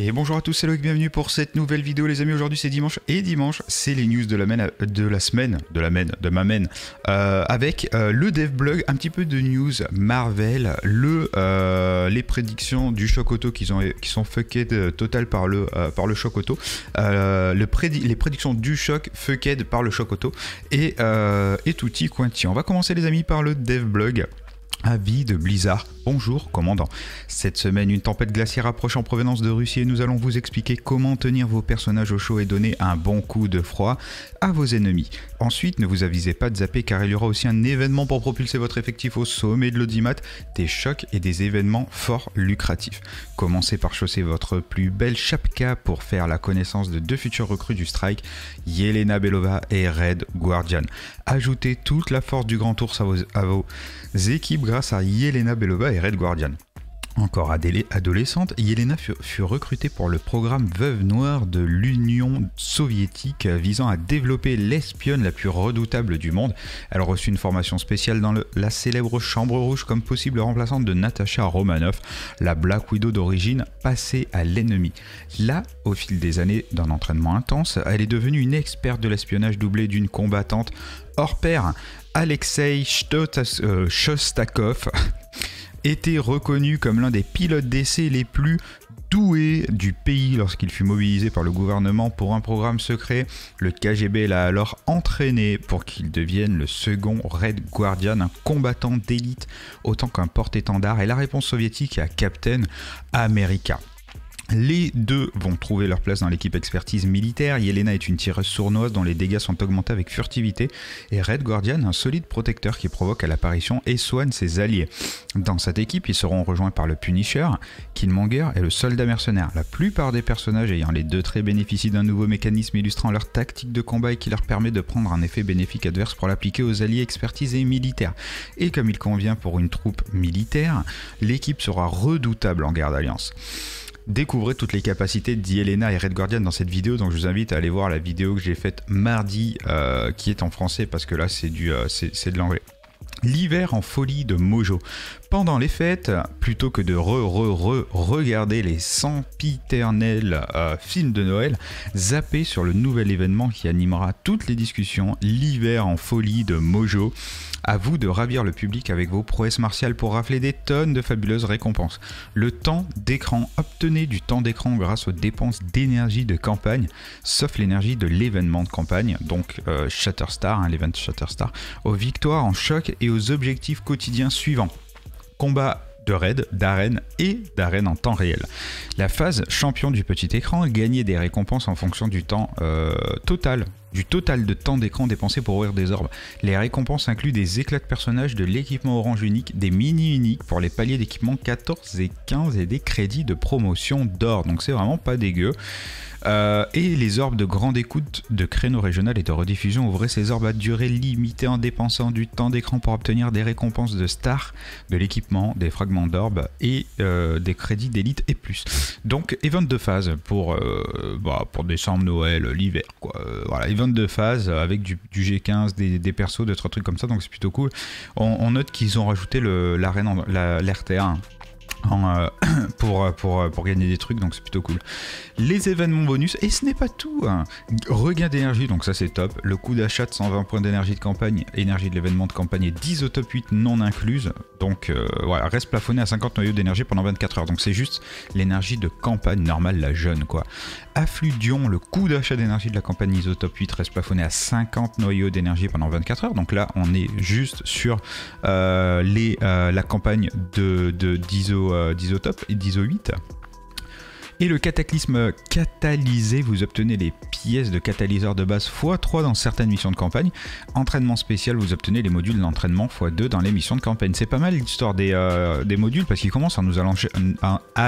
Et bonjour à tous, c'est Loïc, bienvenue pour cette nouvelle vidéo les amis. Aujourd'hui c'est dimanche et dimanche c'est les news de la, de la semaine, de la main, de ma main, euh, avec euh, le dev blog, un petit peu de news Marvel, euh, les prédictions du choc auto qui sont, qui sont fucked total par le, par le choc auto, les prédictions du choc fucked par le choc auto et, et tout y quanti. On va commencer les amis par le dev blog avis de Blizzard. Bonjour, commandant. Cette semaine, une tempête glaciaire approche en provenance de Russie et nous allons vous expliquer comment tenir vos personnages au chaud et donner un bon coup de froid à vos ennemis. Ensuite, ne vous avisez pas de zapper car il y aura aussi un événement pour propulser votre effectif au sommet de l'audimat, des chocs et des événements fort lucratifs. Commencez par chausser votre plus belle chapka pour faire la connaissance de deux futures recrues du strike, Yelena Belova et Red Guardian. Ajoutez toute la force du grand Tour à vos, à vos équipes grâce grâce à Yelena Belova et Red Guardian. Encore adolescente, Yelena fut, recrutée pour le programme Veuve Noire de l'Union soviétique euh, visant à développer l'espionne la plus redoutable du monde. Elle reçut une formation spéciale dans la célèbre Chambre Rouge comme possible remplaçante de Natasha Romanoff, la Black Widow d'origine passée à l'ennemi. Là, au fil des années d'un entraînement intense, elle est devenue une experte de l'espionnage doublée d'une combattante hors pair. Alexei euh, Shostakov était reconnu comme l'un des pilotes d'essai les plus doués du pays lorsqu'il fut mobilisé par le gouvernement pour un programme secret. Le KGB l'a alors entraîné pour qu'il devienne le second Red Guardian, un combattant d'élite autant qu'un porte-étendard et la réponse soviétique à Captain America. Les deux vont trouver leur place dans l'équipe expertise militaire. Yelena est une tireuse sournoise dont les dégâts sont augmentés avec furtivité et Red Guardian un solide protecteur qui provoque à l'apparition et soigne ses alliés. Dans cette équipe, ils seront rejoints par le Punisher, Killmonger et le soldat mercenaire. La plupart des personnages ayant les deux traits bénéficient d'un nouveau mécanisme illustrant leur tactique de combat et qui leur permet de prendre un effet bénéfique adverse pour l'appliquer aux alliés expertise et militaires. Et comme il convient pour une troupe militaire, l'équipe sera redoutable en guerre d'alliance. Découvrez toutes les capacités d'Yelena et Red Guardian dans cette vidéo, donc je vous invite à aller voir la vidéo que j'ai faite mardi, euh, qui est en français, parce que là c'est du, euh, c'est de l'anglais. L'hiver en folie de Mojo pendant les fêtes, plutôt que de re-re-re-regarder les sempiternels euh, films de Noël, zappez sur le nouvel événement qui animera toutes les discussions, l'hiver en folie de Mojo. À vous de ravir le public avec vos prouesses martiales pour rafler des tonnes de fabuleuses récompenses. Le temps d'écran, obtenez du temps d'écran grâce aux dépenses d'énergie de campagne, sauf l'énergie de l'événement de campagne, donc euh, Shatterstar, hein, Shatterstar, aux victoires en choc et aux objectifs quotidiens suivants combat de raid, d'arène et d'arène en temps réel. La phase champion du petit écran gagnait des récompenses en fonction du temps euh, total du total de temps d'écran dépensé pour ouvrir des orbes. Les récompenses incluent des éclats de personnages, de l'équipement orange unique, des mini uniques pour les paliers d'équipement 14 et 15 et des crédits de promotion d'or. Donc c'est vraiment pas dégueu. Euh, et les orbes de grande écoute de créneaux régional et de rediffusion. ouvrent ces orbes à durée limitée en dépensant du temps d'écran pour obtenir des récompenses de stars, de l'équipement, des fragments d'orbes et euh, des crédits d'élite et plus. Donc, event de phase pour, euh, bah, pour décembre, Noël, l'hiver. Quoi. voilà, 22 phases avec du, G15, des, des, persos, d'autres trucs comme ça, donc c'est plutôt cool. On, note qu'ils ont rajouté l'arène, l'RTA. En, hein, euh, pour, gagner des trucs, donc c'est plutôt cool. Les événements bonus, et ce n'est pas tout. Hein. Regain d'énergie, donc ça c'est top. Le coût d'achat de 120 points d'énergie de campagne, énergie de l'événement de campagne et 10 au top 8 non incluses. Donc euh, voilà, reste plafonné à 50 noyaux d'énergie pendant 24 heures. Donc c'est juste l'énergie de campagne normale, la jeune quoi. Affludion, le coût d'achat d'énergie de la campagne Isotope 8 reste plafonné à 50 noyaux d'énergie pendant 24 heures. Donc là, on est juste sur euh, les, euh, la campagne d'ISO euh, de, et d'Iso 8. Et le cataclysme catalysé, vous obtenez les pièces de catalyseur de base x3 dans certaines missions de campagne. Entraînement spécial, vous obtenez les modules d'entraînement x2 dans les missions de campagne. C'est pas mal l'histoire des, euh, des, modules parce qu'ils commencent à nous,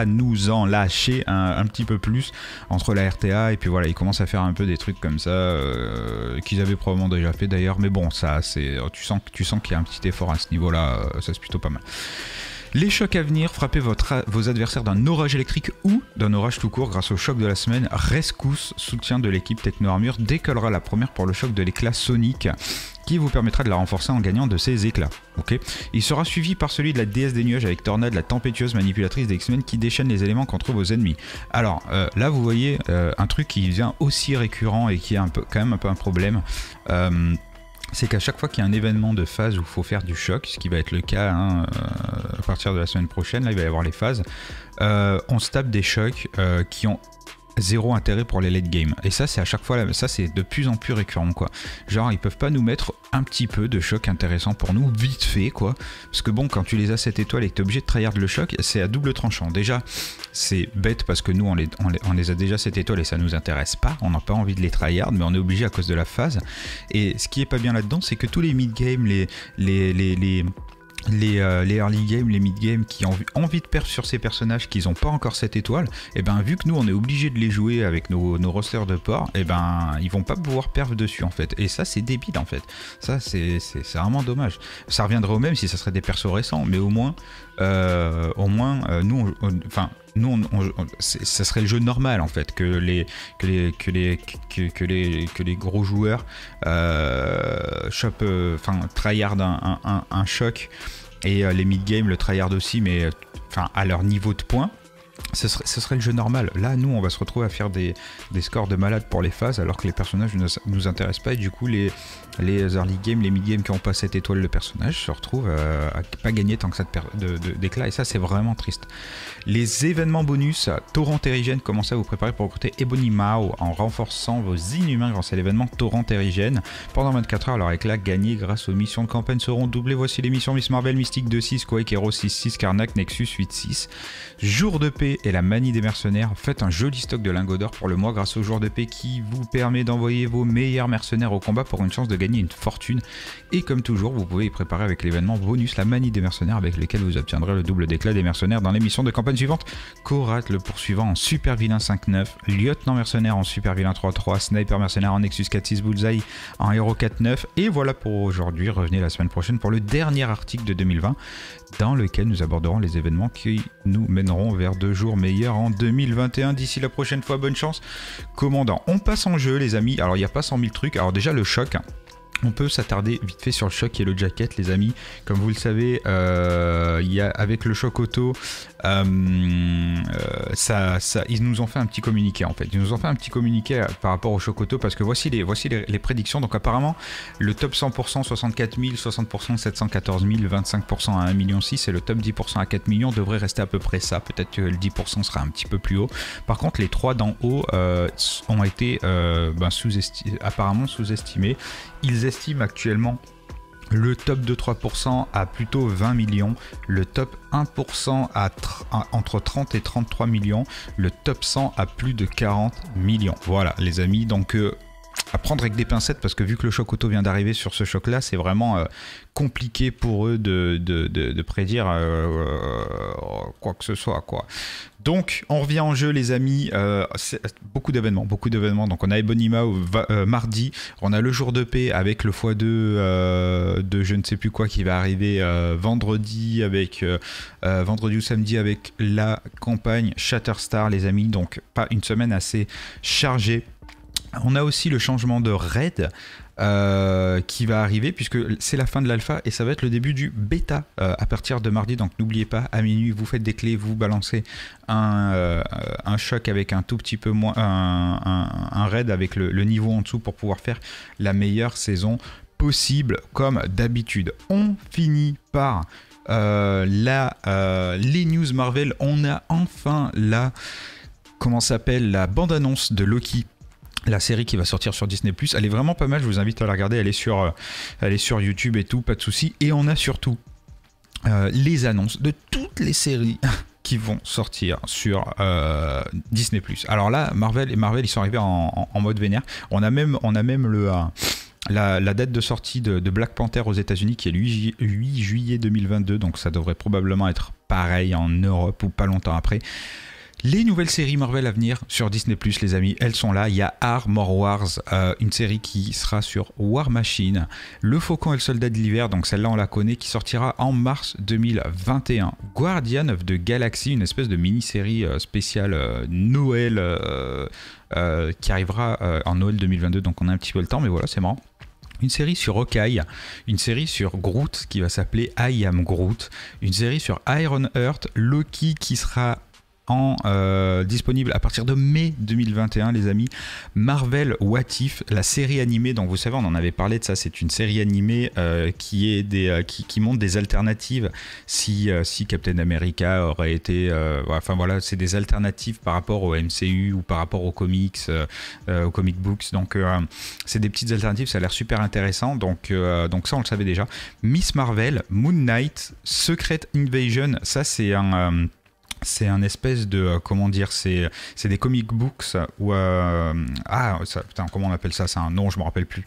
nous en lâcher un, petit peu plus entre la RTA et puis voilà, ils commencent à faire un peu des trucs comme ça euh, qu'ils avaient probablement déjà fait d'ailleurs. Mais bon, ça, c'est oh, tu sens, tu sens qu'il y a un petit effort à ce niveau-là, euh, ça c'est plutôt pas mal. Les chocs à venir, frappez vos adversaires d'un orage électrique ou d'un orage tout court grâce au choc de la semaine. Rescousse, soutien de l'équipe Techno Armure, décollera la première pour le choc de l'éclat sonique qui vous permettra de la renforcer en gagnant de ses éclats. Il sera suivi par celui de la déesse des nuages avec Tornade, la tempétueuse manipulatrice des X-Men qui déchaîne les éléments contre vos ennemis. Alors euh, là vous voyez euh, un truc qui vient aussi récurrent et qui est un peu, quand même un peu un problème. Euh, c'est qu'à chaque fois qu'il y a un événement de phase où il faut faire du choc, ce qui va être le cas hein, euh, à partir de la semaine prochaine, là il va y avoir les phases, euh, on se tape des chocs euh, qui ont zéro intérêt pour les late game. Et ça, c'est à chaque fois, ça c'est de plus en plus récurrent quoi. Genre, ils peuvent pas nous mettre un petit peu de choc intéressant pour nous, vite fait quoi. Parce que bon, quand tu les as cette étoile et que t'es obligé de tryhard le choc, c'est à double tranchant. Déjà, c'est bête parce que nous, on les, on les, a déjà cette étoile et ça nous intéresse pas. On n'a pas envie de les tryhard, mais on est obligé à cause de la phase. Et ce qui est pas bien là-dedans, c'est que tous les mid-game, les, les, les les, euh, les, early game, les mid game qui ont envie de perdre sur ces personnages qui n'ont pas encore cette étoile, et eh ben vu que nous on est obligé de les jouer avec nos, nos rosters de port, et eh ben ils vont pas pouvoir perdre dessus en fait. Et ça c'est débile en fait. Ça c'est vraiment dommage. Ça reviendrait au même si ça serait des persos récents, mais au moins euh, au moins, euh, nous, enfin, nous, ça serait le jeu normal en fait que les que les que les que, les que les gros joueurs euh, euh enfin, tryhard un, un, choc et les mid game le tryhard aussi, mais enfin à leur niveau de points ce serait, le jeu normal. Là, nous, on va se retrouver à faire des, scores de malade pour les phases, alors que les personnages ne nous, intéressent pas. Et du coup, les, les early games, les mid-games qui n'ont pas cette étoile de personnage se retrouvent euh, à, pas gagner tant que ça d'éclat. Et ça, c'est vraiment triste. Les événements bonus, Torrent Terrigène, commencez à vous préparer pour recruter Ebony Mao en renforçant vos inhumains grâce à l'événement Torrent Érigène. Pendant 24 heures, leur éclat gagné grâce aux missions de campagne seront doublés. Voici les missions Miss Marvel, Mystique 2-6, Quake Hero 6-6, Karnak, Nexus 8-6. Jour de paix et la manie des mercenaires, faites un joli stock de lingots d'or pour le mois grâce au joueur de paix qui vous permet d'envoyer vos meilleurs mercenaires au combat pour une chance de gagner une fortune. Et comme toujours, vous pouvez y préparer avec l'événement bonus la manie des mercenaires avec lesquels vous obtiendrez le double d'éclat des mercenaires dans l'émission de campagne suivante. Korat le poursuivant en Super Vilain 5-9, Lieutenant mercenaire en Super Vilain 3-3, Sniper mercenaire en Nexus 4-6 Bullseye en Hero 4-9. Et voilà pour aujourd'hui, revenez la semaine prochaine pour le dernier article de 2020 dans lequel nous aborderons les événements qui nous mèneront vers deux meilleur en 2021. D'ici la prochaine fois, bonne chance, commandant. On passe en jeu, les amis. Alors, il n'y a pas 100 000 trucs. Alors, déjà, le choc. Hein. On peut s'attarder vite fait sur le choc et le jacket, les amis. Comme vous le savez, euh, il y avec le choc auto, euh, euh, ça, ça, ils nous ont fait un petit communiqué en fait. Ils nous ont fait un petit communiqué par rapport au choc auto parce que voici les, voici les, prédictions. Donc apparemment, le top 100% 64 000, 60% 714 000, 25% à 1 million 6 et le top 10% à 4 millions devrait rester à peu près ça. Peut-être que le 10% sera un petit peu plus haut. Par contre, les trois d'en haut ont été ben, apparemment sous-estimés. Ils estime actuellement le top 2-3% à plutôt 20 millions, le top 1% à, entre 30 et 33 millions, le top 100 à plus de 40 millions. Voilà les amis, donc euh, à prendre avec des pincettes parce que vu que le choc auto vient d'arriver sur ce choc-là, c'est vraiment euh, compliqué pour eux de, prédire euh, euh, quoi que ce soit. Quoi. Donc, on revient en jeu, les amis. beaucoup d'événements, beaucoup d'événements. Donc, on a Ebonima mardi. On a le jour de paix avec le x2 de je ne sais plus quoi qui va arriver vendredi avec vendredi ou samedi avec la campagne Shatterstar, les amis. Donc, pas une semaine assez chargée on a aussi le changement de RAID euh, qui va arriver puisque c'est la fin de l'alpha et ça va être le début du bêta euh, à partir de mardi. Donc n'oubliez pas, à minuit, vous faites des clés, vous balancez un, euh, choc avec un tout petit peu moins, un, raid avec le, niveau en dessous pour pouvoir faire la meilleure saison possible comme d'habitude. On finit par la, les news Marvel. On a enfin la comment s'appelle la bande annonce de Loki la série qui va sortir sur Disney Plus, elle est vraiment pas mal. Je vous invite à la regarder. Elle est sur, euh, sur YouTube et tout, pas de souci. Et on a surtout euh, les annonces de toutes les séries qui vont sortir sur euh, Disney Plus. Alors là, Marvel et Marvel, ils sont arrivés en, mode vénère. On a même, on a même le la, date de sortie de, Black Panther aux États-Unis qui est le 8 juillet 2022, donc ça devrait probablement être pareil en Europe ou pas longtemps après. Les nouvelles séries Marvel à venir sur Disney ⁇ Plus, les amis, elles sont là. Il y a Armor Wars, euh, une série qui sera sur War Machine, Le Faucon et le Soldat de l'hiver, donc celle-là on la connaît, qui sortira en mars 2021. Guardian of the Galaxy, une espèce de mini-série euh, spéciale euh, Noël qui arrivera en Noël 2022, donc on a un petit peu le temps, mais voilà, c'est marrant une série sur *Rocaille*. une série sur Groot qui va s'appeler I Am Groot, une série sur Iron Heart, Loki qui sera euh, disponible à partir de mai 2021, les amis. Marvel What If, la série animée dont vous savez, on en avait parlé de ça. C'est une série animée euh, qui, est des, euh, qui, qui, montre des alternatives. Si, si Captain America aurait été. enfin voilà, c'est des alternatives par rapport au MCU ou par rapport aux comics, aux comic books. Donc c'est des petites alternatives, ça a l'air super intéressant. Donc, donc ça, on le savait déjà. Miss Marvel, Moon Knight, Secret Invasion, ça c'est un c'est un espèce de euh, comment dire c'est c'est des comic books ou euh, ah putain, comment on appelle ça c'est un nom je me rappelle plus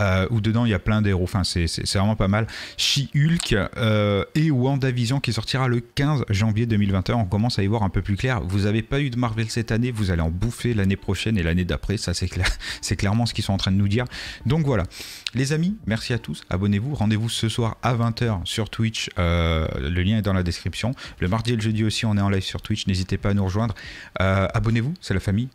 euh, où dedans il y a plein d'héros enfin c'est vraiment pas mal She-Hulk euh, et WandaVision qui sortira le 15 janvier 2021 on commence à y voir un peu plus clair vous avez pas eu de Marvel cette année vous allez en bouffer l'année prochaine et l'année d'après ça c'est clair c'est clairement ce qu'ils sont en train de nous dire donc voilà les amis merci à tous abonnez-vous rendez-vous ce soir à 20h sur Twitch le lien est dans la description le mardi et le jeudi aussi on est en sur Twitch. N'hésitez pas à nous rejoindre. Euh, abonnez-vous, c'est la famille.